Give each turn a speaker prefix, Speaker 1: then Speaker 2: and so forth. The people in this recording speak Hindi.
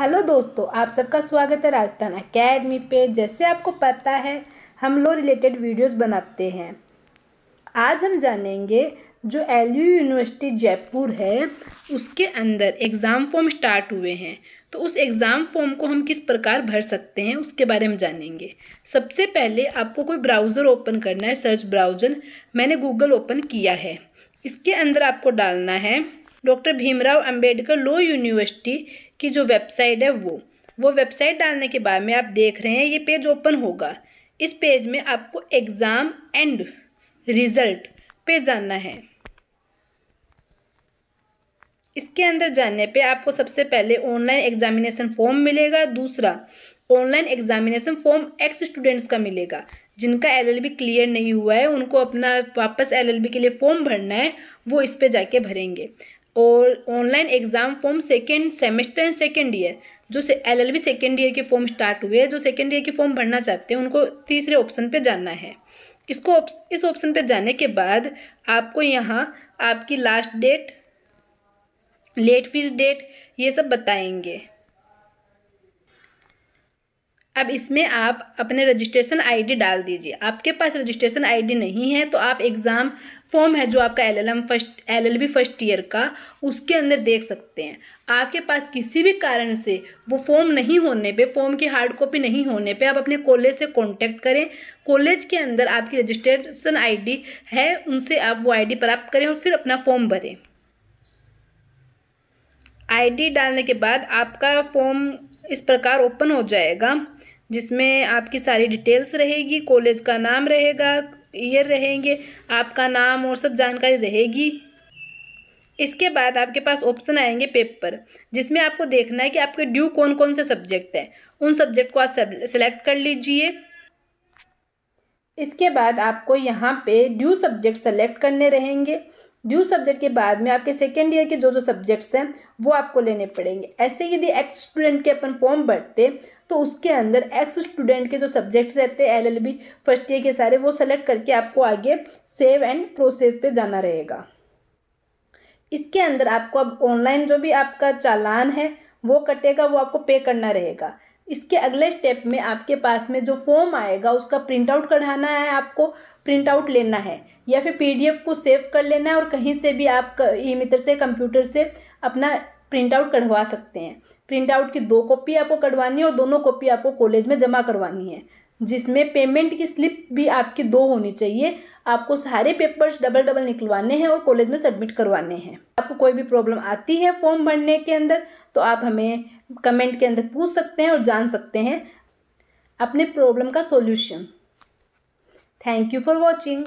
Speaker 1: हेलो दोस्तों आप सबका स्वागत है राजस्थान अकेडमी पे जैसे आपको पता है हम लो रिलेटेड वीडियोस बनाते हैं आज हम जानेंगे जो एल यूनिवर्सिटी जयपुर है उसके अंदर एग्ज़ाम फॉर्म स्टार्ट हुए हैं तो उस एग्ज़ाम फॉर्म को हम किस प्रकार भर सकते हैं उसके बारे में जानेंगे सबसे पहले आपको कोई ब्राउज़र ओपन करना है सर्च ब्राउज़र मैंने गूगल ओपन किया है इसके अंदर आपको डालना है doctor Bhimrao Ambedkar law university की जो वेबसाइट है वो वो वेबसाइट डालने के बाद में आप देख रहे हैं ये पेज ओपन होगा इस पेज में आपको एग्ज़ाम एंड रिज़ल्ट पे जाना है इसके अंदर जाने पे आपको सबसे पहले ऑनलाइन एग्जामिनेशन फॉर्म मिलेगा दूसरा online examination form ex students का मिलेगा जिनका एलएलबी क्लियर नहीं हुआ है उनको अपना वापस एलएलबी के लिए फॉर्म भरना है वो इस पे जाके भरेंगे और online exam form second semester and second year जो से एल एल सेकेंड ईयर के फॉर्म स्टार्ट हुए हैं जो सेकेंड ईयर के फॉर्म भरना चाहते हैं उनको तीसरे ऑप्शन पे जाना है इसको इस ऑप्शन पे जाने के बाद आपको यहाँ आपकी last date late fees date ये सब बताएंगे अब इसमें आप अपने रजिस्ट्रेशन आईडी डाल दीजिए आपके पास रजिस्ट्रेशन आईडी नहीं है तो आप एग्ज़ाम फॉर्म है जो आपका LLM first LLB first year का उसके अंदर देख सकते हैं आपके पास किसी भी कारण से वो फॉर्म नहीं होने पे फॉर्म की हार्ड कॉपी नहीं होने पे आप अपने कॉलेज से कांटेक्ट करें कॉलेज के अंदर आपकी रजिस्ट्रेशन आई है उनसे आप वो आई प्राप्त करें और फिर अपना फॉर्म भरें आई डालने के बाद आपका फॉर्म इस प्रकार ओपन हो जाएगा जिसमें आपकी सारी डिटेल्स रहेगी कॉलेज का नाम रहेगा ईयर रहेंगे आपका नाम और सब जानकारी रहेगी इसके बाद आपके पास ऑप्शन आएंगे पेपर जिसमें आपको देखना है कि आपके ड्यू कौन कौन से सब्जेक्ट हैं उन सब्जेक्ट को आप सेलेक्ट कर लीजिए इसके बाद आपको यहाँ पे ड्यू सब्जेक्ट सेलेक्ट करने रहेंगे ड्यू सब्जेक्ट के बाद में आपके सेकेंड ईयर के जो जो सब्जेक्ट्स हैं वो आपको लेने पड़ेंगे ऐसे यदि एक्स स्टूडेंट के अपन फॉर्म भरते तो उसके अंदर एक्स स्टूडेंट के जो सब्जेक्ट्स रहते हैं एलएलबी फर्स्ट ईयर के सारे वो सेलेक्ट करके आपको आगे सेव एंड प्रोसेस पे जाना रहेगा इसके अंदर आपको अब ऑनलाइन जो भी आपका चालान है वो कटेगा वो आपको पे करना रहेगा इसके अगले स्टेप में आपके पास में जो फॉर्म आएगा उसका प्रिंट आउट कढ़ाना है आपको प्रिंट आउट लेना है या फिर पीडीएफ को सेव कर लेना है और कहीं से भी आप ई मित्र से कंप्यूटर से अपना प्रिंट आउट कढ़वा सकते हैं प्रिंट आउट की दो कॉपी आपको कढ़वानी है और दोनों कॉपी आपको कॉलेज में जमा करवानी है जिसमें पेमेंट की स्लिप भी आपकी दो होनी चाहिए आपको सारे पेपर्स डबल डबल निकलवाने हैं और कॉलेज में सबमिट करवाने हैं आपको कोई भी प्रॉब्लम आती है फॉर्म भरने के अंदर तो आप हमें कमेंट के अंदर पूछ सकते हैं और जान सकते हैं अपने प्रॉब्लम का solution thank you for watching